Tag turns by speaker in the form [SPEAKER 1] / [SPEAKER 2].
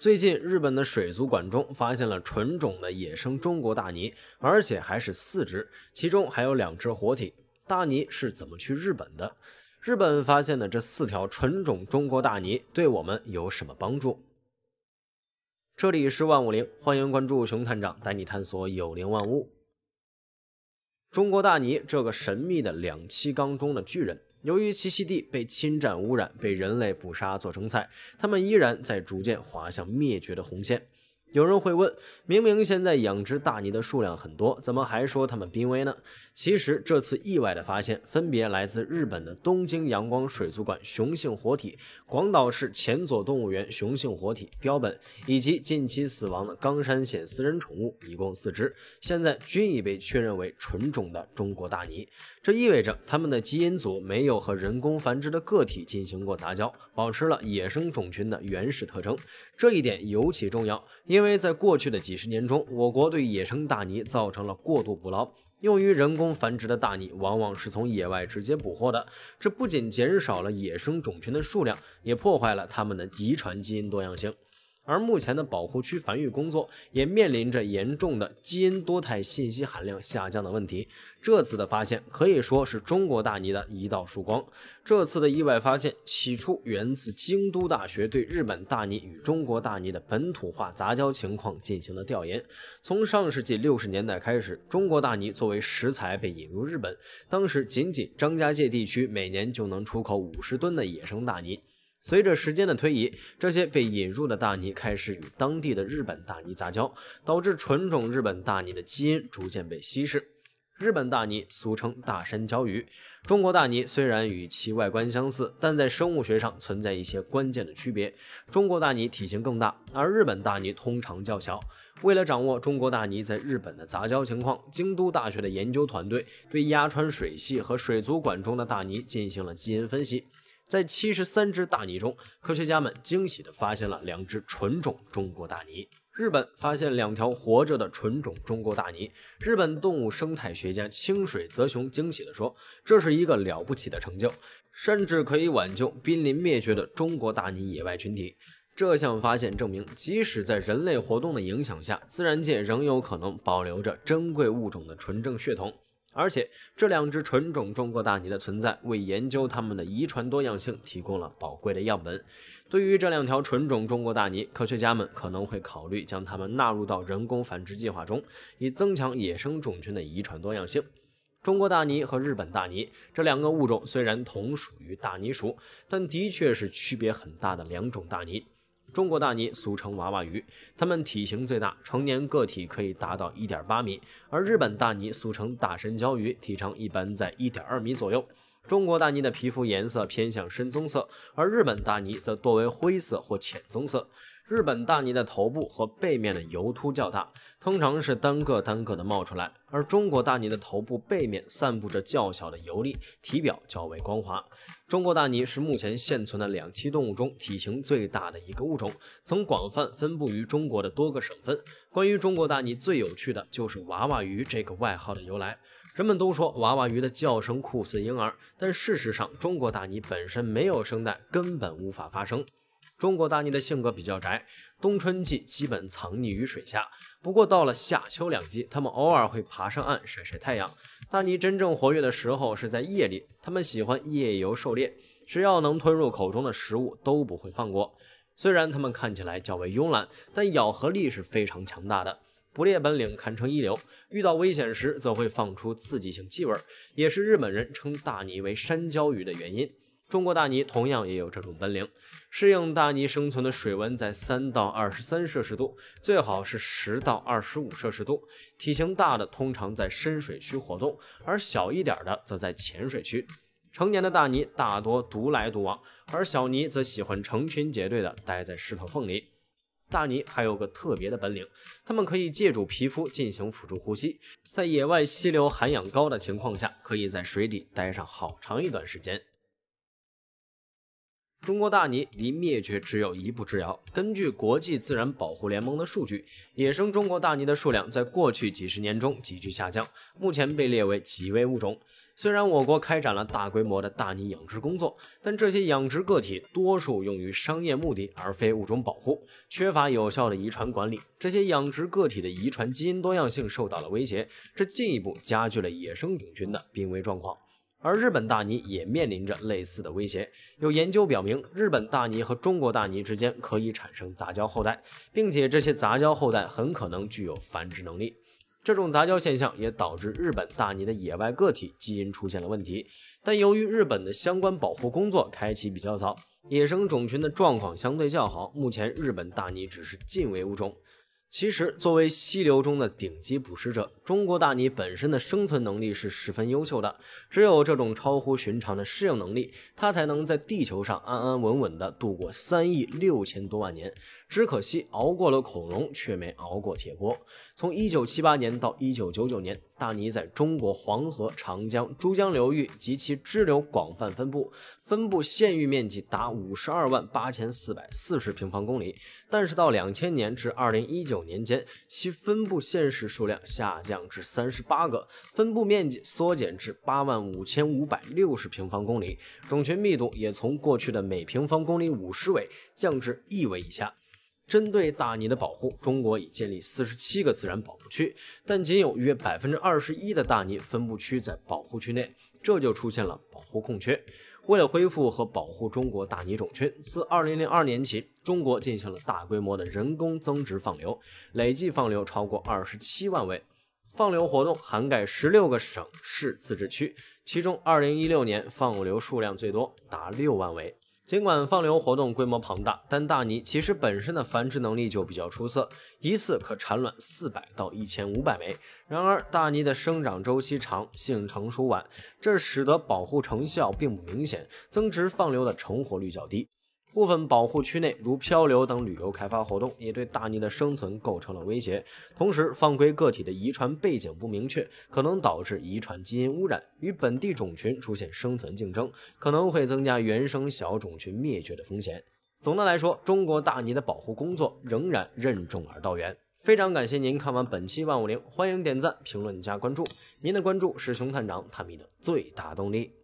[SPEAKER 1] 最近，日本的水族馆中发现了纯种的野生中国大鲵，而且还是四只，其中还有两只活体。大鲵是怎么去日本的？日本发现的这四条纯种中国大鲵对我们有什么帮助？这里是万物灵，欢迎关注熊探长，带你探索有灵万物。中国大鲵这个神秘的两栖缸中的巨人。由于栖息地被侵占、污染，被人类捕杀做成菜，它们依然在逐渐滑向灭绝的红线。有人会问：明明现在养殖大鲵的数量很多，怎么还说它们濒危呢？其实这次意外的发现，分别来自日本的东京阳光水族馆雄性活体、广岛市前佐动物园雄性活体标本，以及近期死亡的冈山县私人宠物，一共四只，现在均已被确认为纯种的中国大鲵。这意味着它们的基因组没有和人工繁殖的个体进行过杂交，保持了野生种群的原始特征。这一点尤其重要，因为在过去的几十年中，我国对野生大鲵造成了过度捕捞。用于人工繁殖的大鲵往往是从野外直接捕获的，这不仅减少了野生种群的数量，也破坏了它们的遗传基因多样性。而目前的保护区繁育工作也面临着严重的基因多态信息含量下降的问题。这次的发现可以说是中国大鲵的一道曙光。这次的意外发现，起初源自京都大学对日本大鲵与中国大鲵的本土化杂交情况进行了调研。从上世纪六十年代开始，中国大鲵作为食材被引入日本，当时仅仅张家界地区每年就能出口五十吨的野生大鲵。随着时间的推移，这些被引入的大鲵开始与当地的日本大鲵杂交，导致纯种日本大鲵的基因逐渐被稀释。日本大鲵俗称大山椒鱼，中国大鲵虽然与其外观相似，但在生物学上存在一些关键的区别。中国大鲵体型更大，而日本大鲵通常较小。为了掌握中国大鲵在日本的杂交情况，京都大学的研究团队对鸭川水系和水族馆中的大鲵进行了基因分析。在七十三只大鲵中，科学家们惊喜地发现了两只纯种中国大鲵。日本发现两条活着的纯种中国大鲵。日本动物生态学家清水泽雄惊喜地说：“这是一个了不起的成就，甚至可以挽救濒临灭绝的中国大鲵野外群体。”这项发现证明，即使在人类活动的影响下，自然界仍有可能保留着珍贵物种的纯正血统。而且，这两只纯种中国大鲵的存在，为研究它们的遗传多样性提供了宝贵的样本。对于这两条纯种中国大鲵，科学家们可能会考虑将它们纳入到人工繁殖计划中，以增强野生种群的遗传多样性。中国大鲵和日本大鲵这两个物种虽然同属于大鲵属，但的确是区别很大的两种大鲵。中国大鲵俗称娃娃鱼，它们体型最大，成年个体可以达到一点八米；而日本大鲵俗称大神鲛鱼，体长一般在一点二米左右。中国大鲵的皮肤颜色偏向深棕色，而日本大鲵则多为灰色或浅棕色。日本大鲵的头部和背面的油突较大，通常是单个单个的冒出来，而中国大鲵的头部背面散布着较小的油粒，体表较为光滑。中国大鲵是目前现存的两栖动物中体型最大的一个物种，曾广泛分布于中国的多个省份。关于中国大鲵最有趣的就是“娃娃鱼”这个外号的由来，人们都说娃娃鱼的叫声酷似婴儿，但事实上，中国大鲵本身没有声带，根本无法发声。中国大鲵的性格比较宅，冬春季基本藏匿于水下，不过到了夏秋两季，它们偶尔会爬上岸晒晒太阳。大鲵真正活跃的时候是在夜里，它们喜欢夜游狩猎，只要能吞入口中的食物都不会放过。虽然它们看起来较为慵懒，但咬合力是非常强大的，捕猎本领堪称一流。遇到危险时，则会放出刺激性气味，也是日本人称大鲵为山椒鱼的原因。中国大鲵同样也有这种本领。适应大鲵生存的水温在三到二十三摄氏度，最好是十到二十五摄氏度。体型大的通常在深水区活动，而小一点的则在浅水区。成年的大鲵大多独来独往，而小鲵则喜欢成群结队的待在石头缝里。大鲵还有个特别的本领，它们可以借助皮肤进行辅助呼吸。在野外溪流含氧高的情况下，可以在水底待上好长一段时间。中国大鲵离灭绝只有一步之遥。根据国际自然保护联盟的数据，野生中国大鲵的数量在过去几十年中急剧下降，目前被列为极危物种。虽然我国开展了大规模的大鲵养殖工作，但这些养殖个体多数用于商业目的，而非物种保护，缺乏有效的遗传管理。这些养殖个体的遗传基因多样性受到了威胁，这进一步加剧了野生种群的濒危状况。而日本大鲵也面临着类似的威胁。有研究表明，日本大鲵和中国大鲵之间可以产生杂交后代，并且这些杂交后代很可能具有繁殖能力。这种杂交现象也导致日本大鲵的野外个体基因出现了问题。但由于日本的相关保护工作开启比较早，野生种群的状况相对较好。目前，日本大鲵只是近危物种。其实，作为溪流中的顶级捕食者，中国大鲵本身的生存能力是十分优秀的。只有这种超乎寻常的适应能力，它才能在地球上安安稳稳的度过三亿六千多万年。只可惜熬过了恐龙，却没熬过铁锅。从一九七八年到一九九九年，大鲵在中国黄河、长江、珠江流域及其支流广泛分布，分布县域面积达五十二万八千四百四十平方公里。但是到两千年至二零一九年间，其分布县市数量下降至三十八个，分布面积缩减至八万五千五百六十平方公里，种群密度也从过去的每平方公里五十尾降至一尾以下。针对大鲵的保护，中国已建立四十七个自然保护区，但仅有约百分之二十一的大鲵分布区在保护区内，这就出现了保护空缺。为了恢复和保护中国大鲵种群，自二零零二年起，中国进行了大规模的人工增殖放流，累计放流超过二十七万尾。放流活动涵盖十六个省市自治区，其中二零一六年放流数量最多，达六万尾。尽管放流活动规模庞大，但大鲵其实本身的繁殖能力就比较出色，一次可产卵四百到一千五百枚。然而，大鲵的生长周期长，性成熟晚，这使得保护成效并不明显，增殖放流的成活率较低。部分保护区内，如漂流等旅游开发活动，也对大鲵的生存构成了威胁。同时，放归个体的遗传背景不明确，可能导致遗传基因污染，与本地种群出现生存竞争，可能会增加原生小种群灭绝的风险。总的来说，中国大鲵的保护工作仍然任重而道远。非常感谢您看完本期万五零，欢迎点赞、评论、加关注。您的关注是熊探长探秘的最大动力。